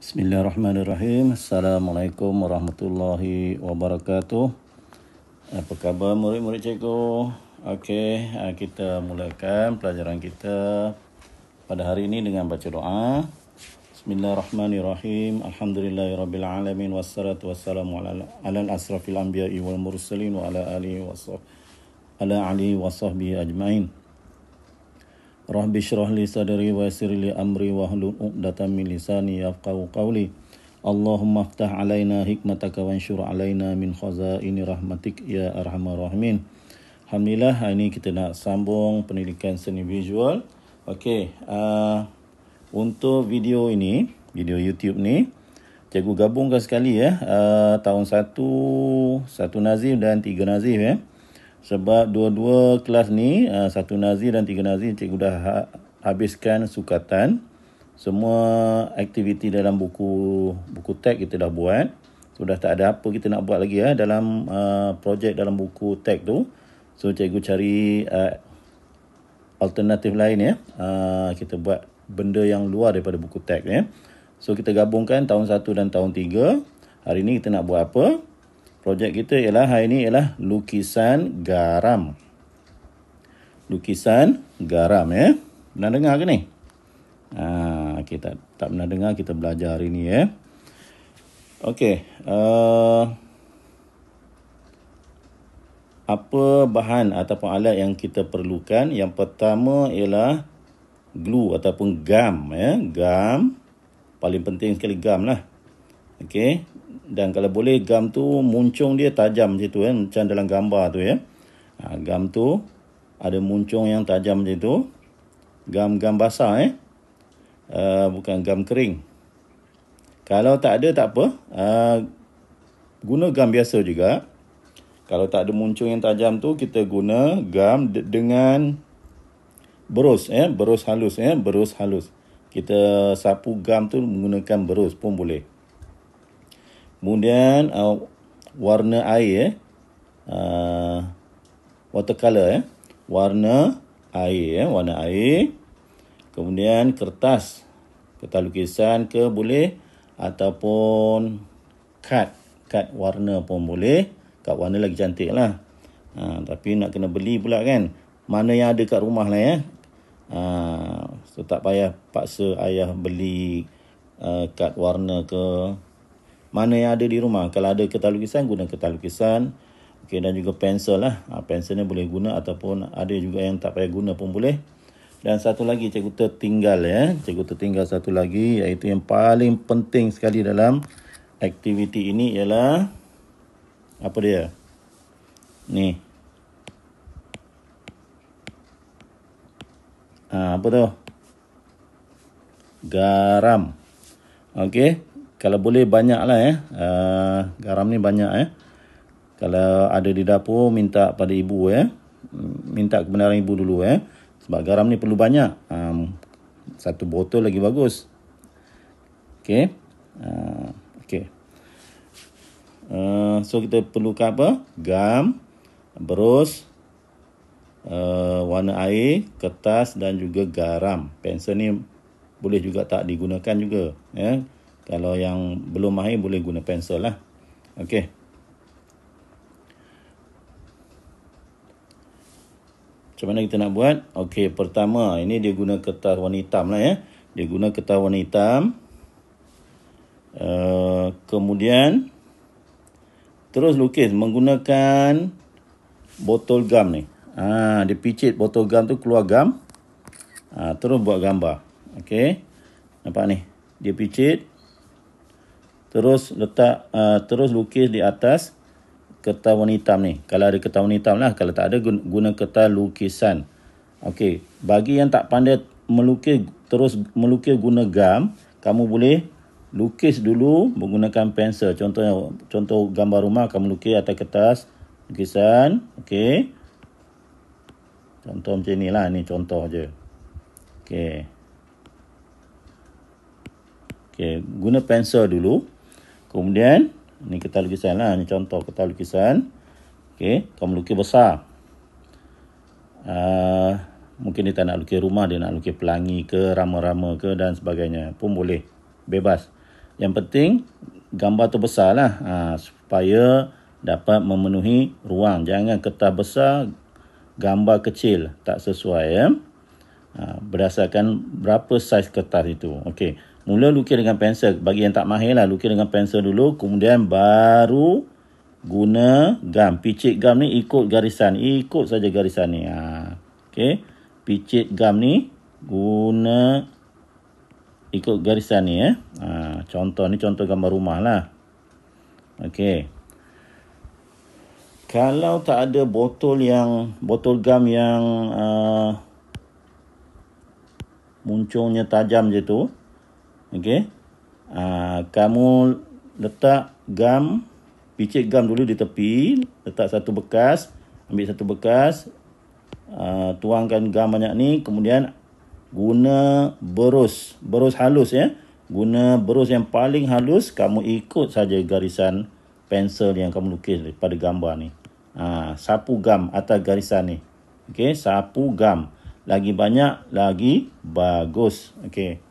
Bismillahirrahmanirrahim. Assalamualaikum warahmatullahi wabarakatuh. Apa khabar murid-murid cikgu? Okey, ah, kita mulakan pelajaran kita pada hari ini dengan baca doa. Bismillahirrahmanirrahim. Alhamdulillahirabbil alamin wassalatu wassalamu ala alal asrafil anbiya'i wal mursalin wa ala alihi wa sahbihi ajmain. Rabbi syrah li sadri wa yasir li amri wa hlul uqdatan min lisani yafqahu qawli. Allahumma aftah alaina hikmataka wa ansyur alaina min khazaini rahmatik ya arhamar rahimin. Alhamdulillah, hari ini kita nak sambung pendidikan seni visual. Okey, uh, untuk video ini, video YouTube ni, cikgu gabungkan sekali ya. Uh, tahun 1, 1 Nazif dan 3 Nazif ya sebab dua-dua kelas ni ah, satu nazi dan tiga nazi cikgu dah ha-, habiskan sukatan semua aktiviti dalam buku buku teks kita dah buat sudah so, tak ada apa kita nak buat lagi ya dalam uh, projek dalam buku teks tu so cikgu cari uh, alternatif lain ya uh, kita buat benda yang luar daripada buku teks ya so kita gabungkan tahun satu dan tahun tiga hari ni kita nak buat apa Projek kita ialah hari ini ialah lukisan garam. Lukisan garam ya. Eh? Pernah dengar ke ni? Ha, okay, tak, tak pernah dengar kita belajar hari ini ya. Eh? Okey. Uh, apa bahan ataupun alat yang kita perlukan? Yang pertama ialah glue ataupun gam ya. Eh? Gam. Paling penting sekali gam lah. Okey dan kalau boleh gam tu muncung dia tajam situ kan eh? macam dalam gambar tu ya. Ha, gam tu ada muncung yang tajam macam tu. Gam-gam basah eh. Uh, bukan gam kering. Kalau tak ada tak apa. Uh, guna gam biasa juga. Kalau tak ada muncung yang tajam tu kita guna gam de- dengan berus ya, eh? berus halus ya, eh? berus halus. Kita sapu gam tu menggunakan berus pun boleh. Kemudian uh, warna air eh. Uh, watercolor eh. Warna air eh, warna air. Kemudian kertas. Kertas lukisan ke boleh ataupun kad. Kad warna pun boleh. Kad warna lagi cantik lah. Ha, tapi nak kena beli pula kan. Mana yang ada kat rumah lah ya. Ha, so tak payah paksa ayah beli uh, kad warna ke mana yang ada di rumah. Kalau ada kertas lukisan, guna kertas lukisan. Okay, dan juga pensel lah. Ha, pensel ni boleh guna ataupun ada juga yang tak payah guna pun boleh. Dan satu lagi cikgu tertinggal ya. Cikgu tertinggal satu lagi iaitu yang paling penting sekali dalam aktiviti ini ialah apa dia? Ni. Ha, apa tu? Garam. Okey kalau boleh banyak lah eh. Uh, garam ni banyak eh. Kalau ada di dapur, minta pada ibu eh. Minta kebenaran ibu dulu eh. Sebab garam ni perlu banyak. Um, satu botol lagi bagus. Okay. Uh, ah, okay. Uh, so kita perlu apa? Gam, berus, uh, warna air, kertas dan juga garam. Pensel ni boleh juga tak digunakan juga. Ya. Eh? Kalau yang belum mahir boleh guna pensel lah. Okey. Macam mana kita nak buat? Okey, pertama ini dia guna kertas warna hitam lah ya. Dia guna kertas warna hitam. Uh, kemudian terus lukis menggunakan botol gam ni. Ah, ha, dia picit botol gam tu keluar gam. ha, terus buat gambar. Okey. Nampak ni. Dia picit terus letak uh, terus lukis di atas kertas warna hitam ni. Kalau ada kertas warna hitam lah. Kalau tak ada guna kertas lukisan. Okey. Bagi yang tak pandai melukis terus melukis guna gam. Kamu boleh lukis dulu menggunakan pensel. Contohnya contoh gambar rumah kamu lukis atas kertas lukisan. Okey. Contoh macam ni lah. Ni contoh je. Okey. Okey. Guna pensel dulu. Kemudian ni kita lukisan lah. Ini contoh kita lukisan. Okey, kamu lukis besar. Uh, mungkin dia tak nak lukis rumah, dia nak lukis pelangi ke, rama-rama ke dan sebagainya. Pun boleh. Bebas. Yang penting gambar tu besarlah, lah. Uh, supaya dapat memenuhi ruang. Jangan kertas besar, gambar kecil. Tak sesuai ya. Uh, berdasarkan berapa saiz kertas itu. Okey. Mula lukis dengan pensel. Bagi yang tak mahir lah, lukis dengan pensel dulu. Kemudian baru guna gam. Picit gam ni ikut garisan. Ikut saja garisan ni. Ha. Okay. Picit gam ni guna ikut garisan ni. Eh. Ha. Contoh ni contoh gambar rumah lah. Okay. Kalau tak ada botol yang botol gam yang uh, muncungnya tajam je tu, Okey. Uh, kamu letak gam, picit gam dulu di tepi, letak satu bekas, ambil satu bekas, uh, tuangkan gam banyak ni, kemudian guna berus, berus halus ya. Guna berus yang paling halus, kamu ikut saja garisan pensel yang kamu lukis pada gambar ni. Ha, sapu gam atas garisan ni. Okey, sapu gam. Lagi banyak, lagi bagus. Okey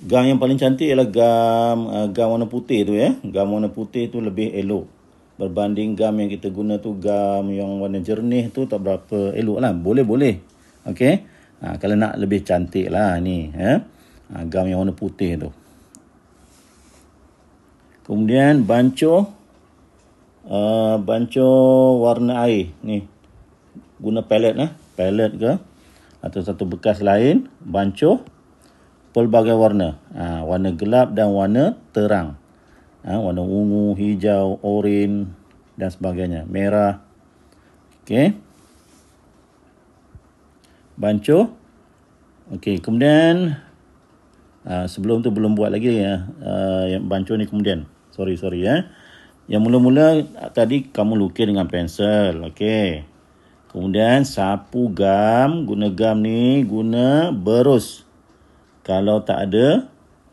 gam yang paling cantik ialah gam uh, gam warna putih tu ya. Eh. Gam warna putih tu lebih elok berbanding gam yang kita guna tu gam yang warna jernih tu tak berapa elok lah. Boleh boleh. okay? Ha, kalau nak lebih cantik lah ni. Eh. Ha, gam yang warna putih tu. Kemudian banco. Uh, banco warna air ni. Guna palet lah. Eh. Palet ke. Atau satu bekas lain. Banco. Banco pelbagai warna. Ha, warna gelap dan warna terang. Ha, warna ungu, hijau, oranye dan sebagainya. Merah. Okey. Bancuh. Okey, kemudian ha, sebelum tu belum buat lagi ya. Ha, yang bancuh ni kemudian. Sorry, sorry ya. Yang mula-mula ha, tadi kamu lukis dengan pensel. Okey. Kemudian sapu gam. Guna gam ni guna Berus kalau tak ada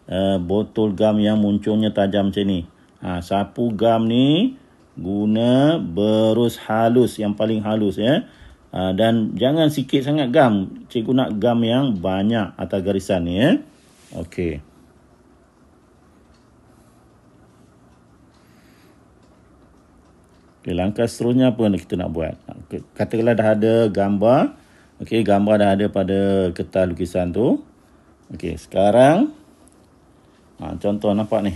uh, botol gam yang muncungnya tajam macam ni. Ha, sapu gam ni guna berus halus yang paling halus ya. Ha, dan jangan sikit sangat gam. Cikgu nak gam yang banyak atas garisan ni ya. Okey. Okay, langkah seterusnya apa yang kita nak buat? Katakanlah dah ada gambar. Okey, gambar dah ada pada kertas lukisan tu. Okey, sekarang ha, contoh nampak ni.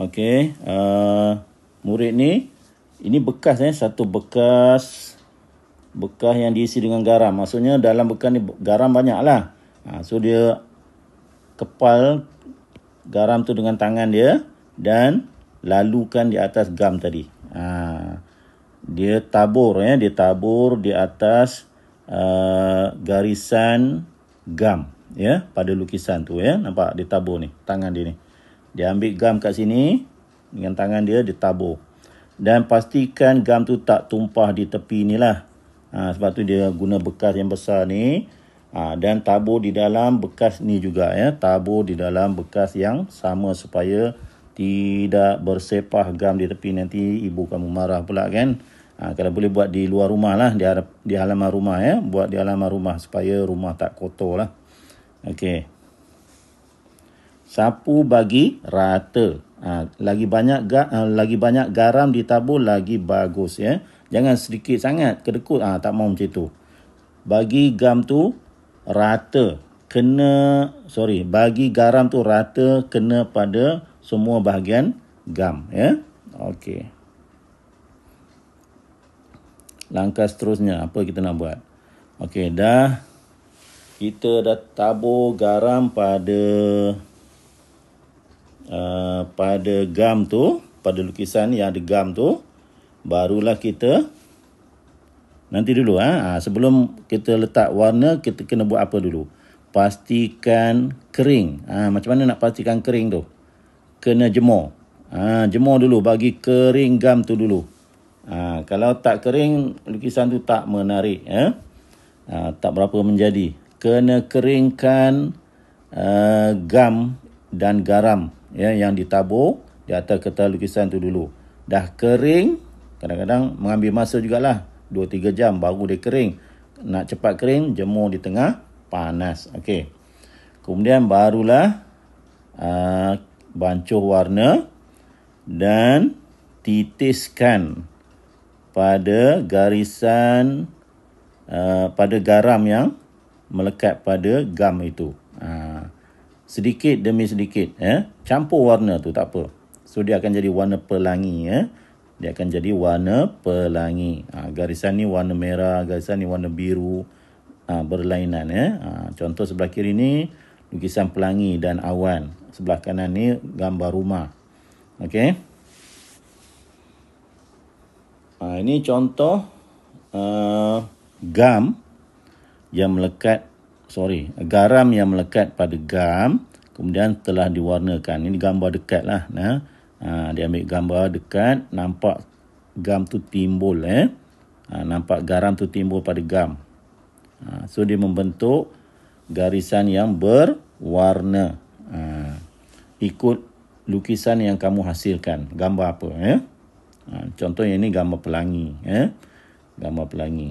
Okey, uh, murid ni ini bekas eh satu bekas bekas yang diisi dengan garam. Maksudnya dalam bekas ni garam banyaklah. Ha, so dia kepal garam tu dengan tangan dia dan lalukan di atas gam tadi. Ha, dia tabur ya, dia tabur di atas uh, garisan gam ya pada lukisan tu ya nampak dia tabur ni tangan dia ni dia ambil gam kat sini dengan tangan dia dia tabur dan pastikan gam tu tak tumpah di tepi ni lah ha, sebab tu dia guna bekas yang besar ni ha, dan tabur di dalam bekas ni juga ya tabur di dalam bekas yang sama supaya tidak bersepah gam di tepi nanti ibu kamu marah pula kan. Ha, kalau boleh buat di luar rumah lah, di, di halaman rumah ya. Buat di halaman rumah supaya rumah tak kotor lah. Okey. Sapu bagi rata. Ha, lagi banyak ga, ha, lagi banyak garam ditabur lagi bagus ya. Jangan sedikit sangat kedekut. Ah ha, tak mau macam tu. Bagi gam tu rata. Kena sorry, bagi garam tu rata kena pada semua bahagian gam ya. Okey langkah seterusnya apa kita nak buat okey dah kita dah tabur garam pada uh, pada gam tu pada lukisan yang ada gam tu barulah kita nanti dulu ah ha? sebelum kita letak warna kita kena buat apa dulu pastikan kering ha, macam mana nak pastikan kering tu kena jemur ah ha, jemur dulu bagi kering gam tu dulu kalau tak kering lukisan tu tak menarik ya eh? ha, tak berapa menjadi kena keringkan uh, gam dan garam ya yang ditabur di atas kertas lukisan tu dulu dah kering kadang-kadang mengambil masa jugalah 2 3 jam baru dia kering nak cepat kering jemur di tengah panas okey kemudian barulah uh, bancuh warna dan titiskan pada garisan uh, pada garam yang melekat pada gam itu. Ha. Sedikit demi sedikit eh campur warna tu tak apa. So dia akan jadi warna pelangi ya. Eh? Dia akan jadi warna pelangi. Ha, garisan ni warna merah, garisan ni warna biru. Ha, berlainan ya. Eh? Ha, contoh sebelah kiri ni lukisan pelangi dan awan. Sebelah kanan ni gambar rumah. Okey. Ha, ini contoh uh, gam yang melekat, sorry, garam yang melekat pada gam kemudian telah diwarnakan. Ini gambar dekat lah. Nah. Ha, dia ambil gambar dekat, nampak gam tu timbul. Eh. Ha, nampak garam tu timbul pada gam. Ha, so, dia membentuk garisan yang berwarna. Ha, ikut lukisan yang kamu hasilkan. Gambar apa ya? Eh. Ha, contoh yang ini gambar pelangi. Eh? Gambar pelangi.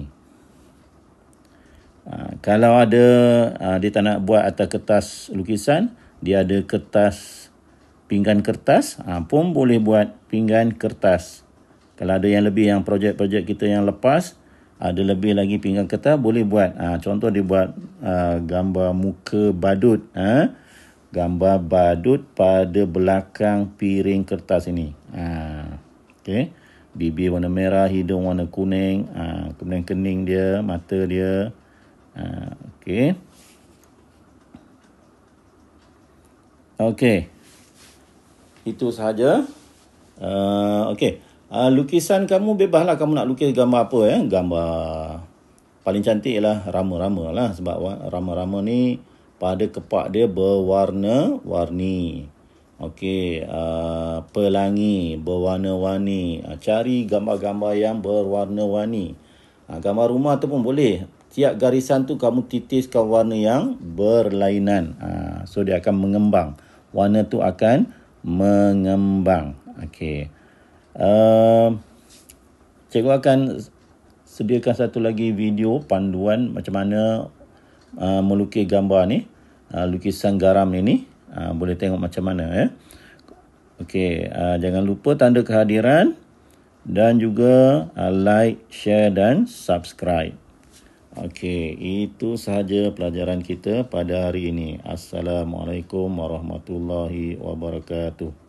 Ha, kalau ada ha, dia tak nak buat atas kertas lukisan, dia ada kertas pinggan kertas, ha, pun boleh buat pinggan kertas. Kalau ada yang lebih yang projek-projek kita yang lepas, ada lebih lagi pinggan kertas, boleh buat. Ha, contoh dia buat ha, gambar muka badut. Ha? Gambar badut pada belakang piring kertas ini. Haa. Okay, bibir warna merah hidung warna kuning ha, kemudian kening dia mata dia ha, ah, Okay. okey itu sahaja uh, okey uh, lukisan kamu bebaslah kamu nak lukis gambar apa ya eh? gambar paling cantik ialah rama-rama lah sebab rama-rama ni pada kepak dia berwarna warni. Okey, uh, pelangi berwarna-warni. Uh, cari gambar-gambar yang berwarna-warni. Uh, gambar rumah tu pun boleh. Tiap garisan tu kamu titiskan warna yang berlainan. Uh, so dia akan mengembang. Warna tu akan mengembang. Okey. Uh, cikgu akan sediakan satu lagi video panduan macam mana uh, melukis gambar ni. Uh, lukisan garam ni. Ha, boleh tengok macam mana ya. Okey, uh, jangan lupa tanda kehadiran dan juga uh, like, share dan subscribe. Okey, itu sahaja pelajaran kita pada hari ini. Assalamualaikum warahmatullahi wabarakatuh.